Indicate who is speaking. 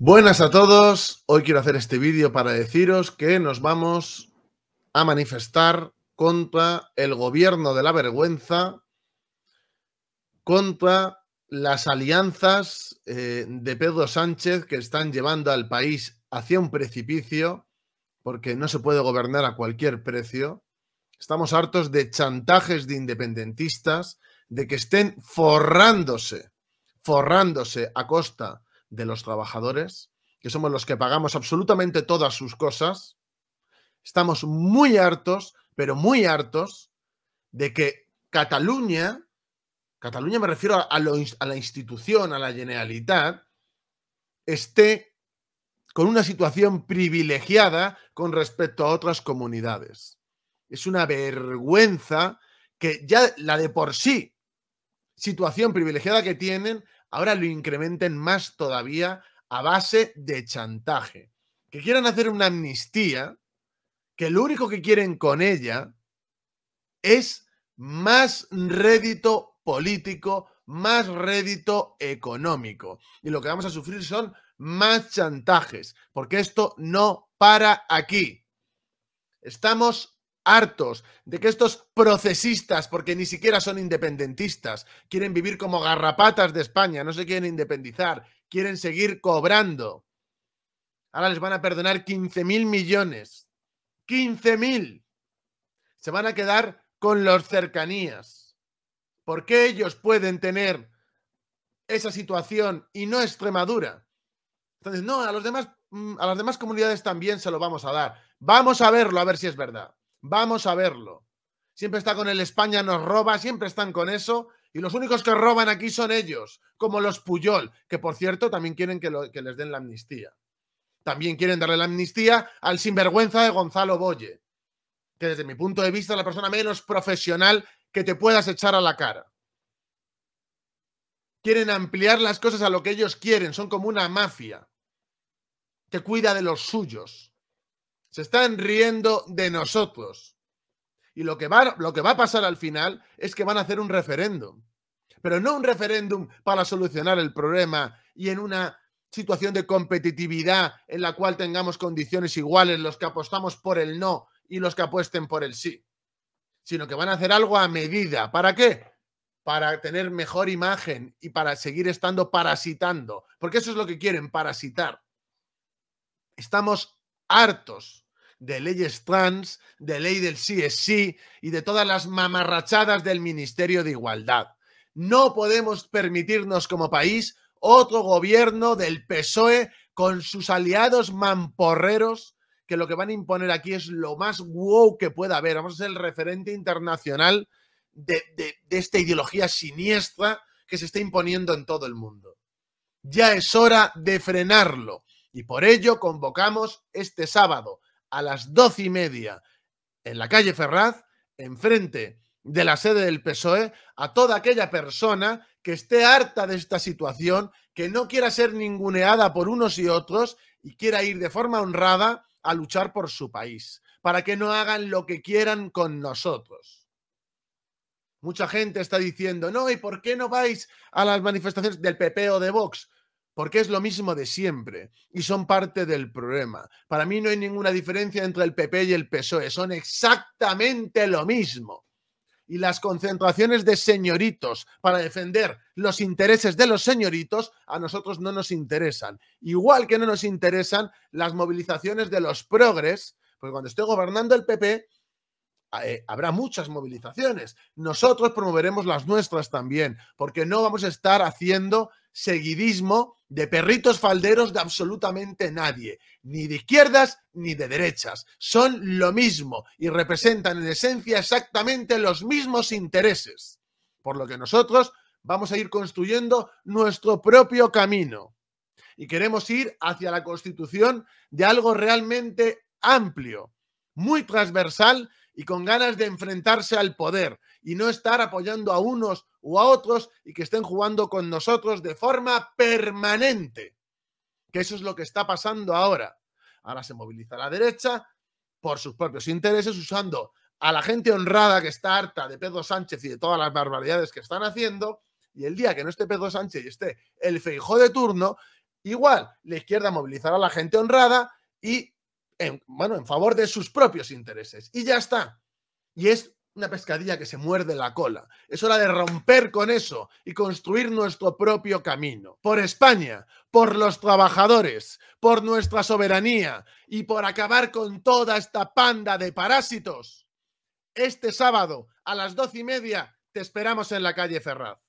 Speaker 1: Buenas a todos, hoy quiero hacer este vídeo para deciros que nos vamos a manifestar contra el gobierno de la vergüenza, contra las alianzas eh, de Pedro Sánchez que están llevando al país hacia un precipicio, porque no se puede gobernar a cualquier precio. Estamos hartos de chantajes de independentistas, de que estén forrándose, forrándose a costa de los trabajadores, que somos los que pagamos absolutamente todas sus cosas, estamos muy hartos, pero muy hartos, de que Cataluña, Cataluña me refiero a, la institución, a la generalidad, esté con una situación privilegiada con respecto a otras comunidades. Es una vergüenza que ya la de por sí situación privilegiada que tienen, ahora lo incrementen más todavía a base de chantaje. Que quieran hacer una amnistía, que lo único que quieren con ella es más rédito político, más rédito económico. Y lo que vamos a sufrir son más chantajes, porque esto no para aquí. Estamos hartos de que estos procesistas, porque ni siquiera son independentistas, quieren vivir como garrapatas de España, no se quieren independizar, quieren seguir cobrando. Ahora les van a perdonar 15 mil millones. ¡15.000! mil. Se van a quedar con los cercanías. ¿Por qué ellos pueden tener esa situación y no Extremadura? Entonces, no, a, los demás, mm, a las demás comunidades también se lo vamos a dar. Vamos a verlo, a ver si es verdad. Vamos a verlo. Siempre está con el España nos roba, siempre están con eso. Y los únicos que roban aquí son ellos, como los Puyol, que por cierto también quieren que, les den la amnistía. También quieren darle la amnistía al sinvergüenza de Gonzalo Boye, que desde mi punto de vista es la persona menos profesional que te puedas echar a la cara. Quieren ampliar las cosas a lo que ellos quieren, son como una mafia que cuida de los suyos. Se están riendo de nosotros. Y lo que, va, lo que va a pasar al final es que van a hacer un referéndum. Pero no un referéndum para solucionar el problema y en una situación de competitividad en la cual tengamos condiciones iguales los que apostamos por el no y los que apuesten por el sí. Sino que van a hacer algo a medida. ¿Para qué? Para tener mejor imagen y para seguir estando parasitando. Porque eso es lo que quieren, parasitar. Estamos hartos de leyes trans, de ley del sí y de todas las mamarrachadas del Ministerio de Igualdad. No podemos permitirnos como país otro gobierno del PSOE con sus aliados mamporreros que lo que van a imponer aquí es lo más wow que pueda haber. Vamos a ser el referente internacional de esta ideología siniestra que se está imponiendo en todo el mundo. Ya es hora de frenarlo y por ello convocamos este sábado a las doce y media en la calle Ferraz, enfrente de la sede del PSOE, a toda aquella persona que esté harta de esta situación, que no quiera ser ninguneada por unos y otros y quiera ir de forma honrada a luchar por su país, para que no hagan lo que quieran con nosotros. Mucha gente está diciendo, no, ¿y por qué no vais a las manifestaciones del PP o de Vox? porque es lo mismo de siempre y son parte del problema. Para mí no hay ninguna diferencia entre el PP y el PSOE, son exactamente lo mismo. Y las concentraciones de señoritos para defender los intereses de los señoritos a nosotros no nos interesan. Igual que no nos interesan las movilizaciones de los progres, porque cuando esté gobernando el PP eh, habrá muchas movilizaciones. Nosotros promoveremos las nuestras también, porque no vamos a estar haciendo seguidismo de perritos falderos de absolutamente nadie, ni de izquierdas ni de derechas. Son lo mismo y representan en esencia exactamente los mismos intereses. Por lo que nosotros vamos a ir construyendo nuestro propio camino y queremos ir hacia la constitución de algo realmente amplio, muy transversal y con ganas de enfrentarse al poder y no estar apoyando a unos o a otros y que estén jugando con nosotros de forma permanente. Que eso es lo que está pasando ahora. Ahora se moviliza la derecha por sus propios intereses usando a la gente honrada que está harta de Pedro Sánchez y de todas las barbaridades que están haciendo, y el día que no esté Pedro Sánchez y esté el feijó de turno, igual la izquierda movilizará a la gente honrada y, en, bueno, en favor de sus propios intereses. Y ya está. Y es una pescadilla que se muerde la cola. Es hora de romper con eso y construir nuestro propio camino. Por España, por los trabajadores, por nuestra soberanía y por acabar con toda esta panda de parásitos. Este sábado a las doce y media te esperamos en la calle Ferraz.